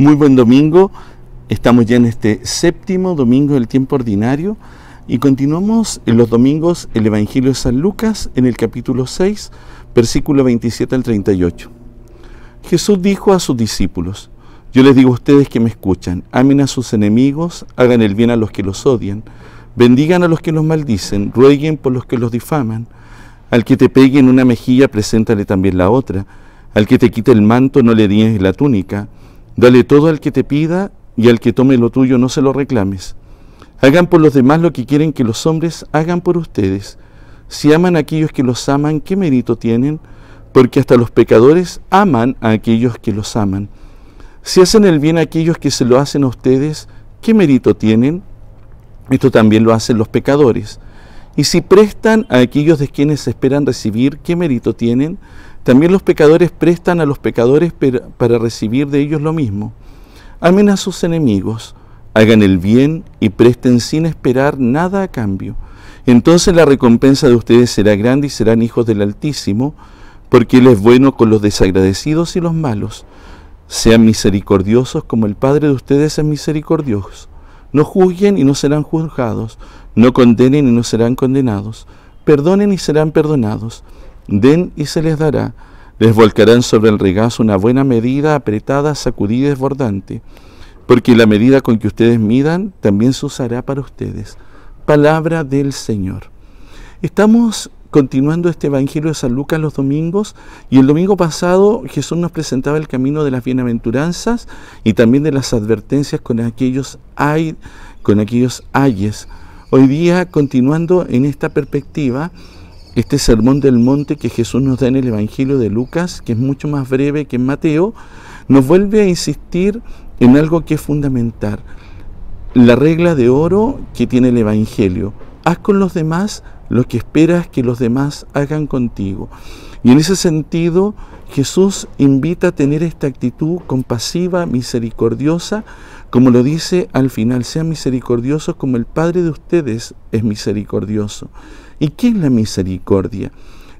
Muy buen domingo. Estamos ya en este séptimo domingo del tiempo ordinario y continuamos en los domingos el Evangelio de San Lucas en el capítulo 6, versículo 27 al 38. Jesús dijo a sus discípulos, yo les digo a ustedes que me escuchan, amen a sus enemigos, hagan el bien a los que los odian, bendigan a los que los maldicen, rueguen por los que los difaman, al que te pegue en una mejilla, preséntale también la otra, al que te quite el manto, no le niegues la túnica, Dale todo al que te pida y al que tome lo tuyo no se lo reclames. Hagan por los demás lo que quieren que los hombres hagan por ustedes. Si aman a aquellos que los aman, ¿qué mérito tienen? Porque hasta los pecadores aman a aquellos que los aman. Si hacen el bien a aquellos que se lo hacen a ustedes, ¿qué mérito tienen? Esto también lo hacen los pecadores. Y si prestan a aquellos de quienes esperan recibir, ¿qué mérito tienen? También los pecadores prestan a los pecadores para recibir de ellos lo mismo. Amen a sus enemigos, hagan el bien y presten sin esperar nada a cambio. Entonces la recompensa de ustedes será grande y serán hijos del Altísimo, porque Él es bueno con los desagradecidos y los malos. Sean misericordiosos como el Padre de ustedes es misericordioso. No juzguen y no serán juzgados, no condenen y no serán condenados, perdonen y serán perdonados, den y se les dará, les volcarán sobre el regazo una buena medida apretada, sacudida y desbordante, porque la medida con que ustedes midan también se usará para ustedes. Palabra del Señor. Estamos continuando este Evangelio de San Lucas los domingos y el domingo pasado Jesús nos presentaba el camino de las bienaventuranzas y también de las advertencias con aquellos hay, con aquellos ayes. Hoy día continuando en esta perspectiva, este sermón del monte que Jesús nos da en el Evangelio de Lucas, que es mucho más breve que en Mateo, nos vuelve a insistir en algo que es fundamental, la regla de oro que tiene el Evangelio. Haz con los demás lo que esperas que los demás hagan contigo. Y en ese sentido, Jesús invita a tener esta actitud compasiva, misericordiosa, como lo dice al final, sean misericordiosos como el Padre de ustedes es misericordioso. ¿Y qué es la misericordia?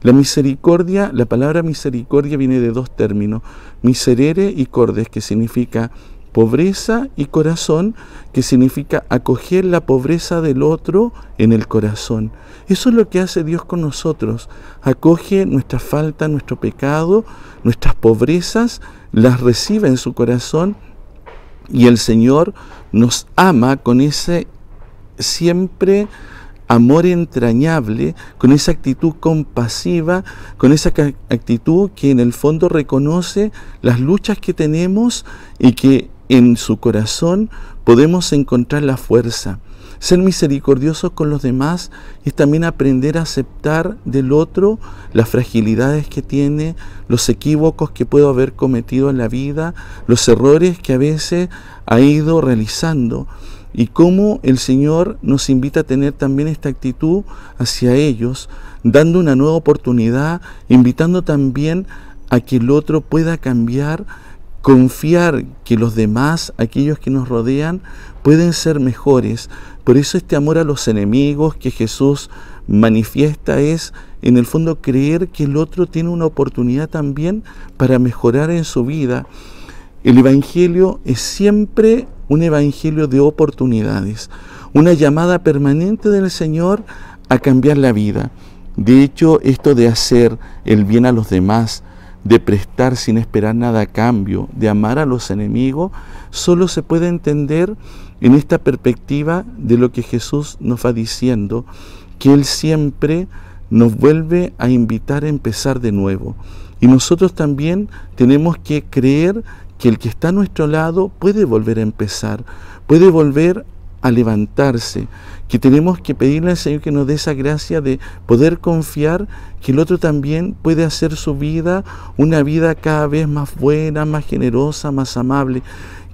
La misericordia, la palabra misericordia viene de dos términos, miserere y cordes, que significa pobreza y corazón, que significa acoger la pobreza del otro en el corazón. Eso es lo que hace Dios con nosotros. Acoge nuestra falta, nuestro pecado, nuestras pobrezas, las recibe en su corazón y el Señor nos ama con ese siempre amor entrañable, con esa actitud compasiva, con esa actitud que en el fondo reconoce las luchas que tenemos y que en su corazón podemos encontrar la fuerza. Ser misericordioso con los demás es también aprender a aceptar del otro las fragilidades que tiene, los equívocos que puedo haber cometido en la vida, los errores que a veces ha ido realizando y cómo el Señor nos invita a tener también esta actitud hacia ellos, dando una nueva oportunidad, invitando también a que el otro pueda cambiar confiar que los demás, aquellos que nos rodean, pueden ser mejores. Por eso este amor a los enemigos que Jesús manifiesta es, en el fondo, creer que el otro tiene una oportunidad también para mejorar en su vida. El Evangelio es siempre un Evangelio de oportunidades, una llamada permanente del Señor a cambiar la vida. De hecho, esto de hacer el bien a los demás, de prestar sin esperar nada a cambio, de amar a los enemigos, solo se puede entender en esta perspectiva de lo que Jesús nos va diciendo, que Él siempre nos vuelve a invitar a empezar de nuevo. Y nosotros también tenemos que creer que el que está a nuestro lado puede volver a empezar, puede volver a levantarse, que tenemos que pedirle al Señor que nos dé esa gracia de poder confiar que el otro también puede hacer su vida una vida cada vez más buena, más generosa, más amable,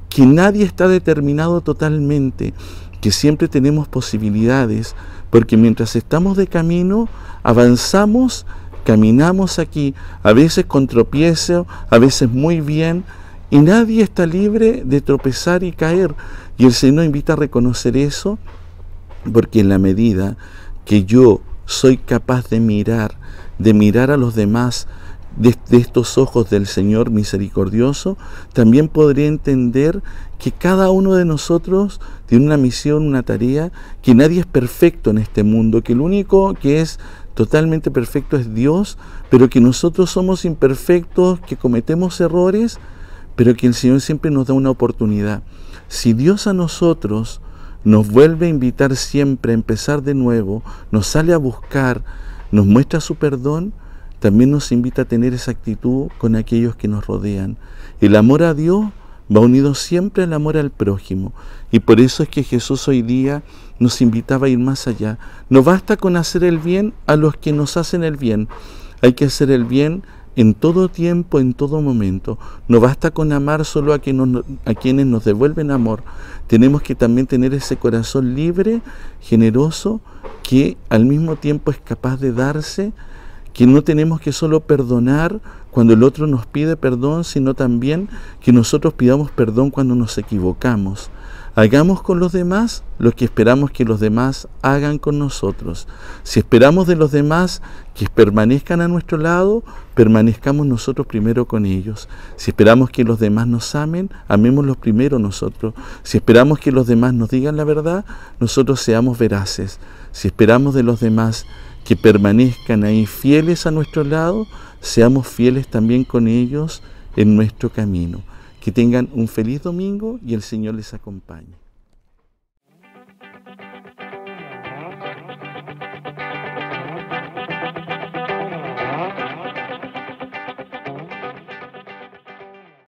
que nadie está determinado totalmente, que siempre tenemos posibilidades, porque mientras estamos de camino, avanzamos, caminamos aquí, a veces con tropiezo, a veces muy bien, y nadie está libre de tropezar y caer. Y el Señor invita a reconocer eso porque en la medida que yo soy capaz de mirar, de mirar a los demás desde de estos ojos del Señor misericordioso, también podría entender que cada uno de nosotros tiene una misión, una tarea, que nadie es perfecto en este mundo, que el único que es totalmente perfecto es Dios, pero que nosotros somos imperfectos, que cometemos errores, pero que el Señor siempre nos da una oportunidad. Si Dios a nosotros nos vuelve a invitar siempre a empezar de nuevo, nos sale a buscar, nos muestra su perdón, también nos invita a tener esa actitud con aquellos que nos rodean. El amor a Dios va unido siempre al amor al prójimo. Y por eso es que Jesús hoy día nos invitaba a ir más allá. No basta con hacer el bien a los que nos hacen el bien. Hay que hacer el bien en todo tiempo, en todo momento. No basta con amar solo a, quienes nos devuelven amor. Tenemos que también tener ese corazón libre, generoso, que al mismo tiempo es capaz de darse, que no tenemos que solo perdonar cuando el otro nos pide perdón, sino también que nosotros pidamos perdón cuando nos equivocamos. Hagamos con los demás lo que esperamos que los demás hagan con nosotros. Si esperamos de los demás que permanezcan a nuestro lado, permanezcamos nosotros primero con ellos. Si esperamos que los demás nos amen, amemos los primero nosotros. Si esperamos que los demás nos digan la verdad, nosotros seamos veraces. Si esperamos de los demás que permanezcan ahí fieles a nuestro lado, seamos fieles también con ellos en nuestro camino. Que tengan un feliz domingo y el Señor les acompañe.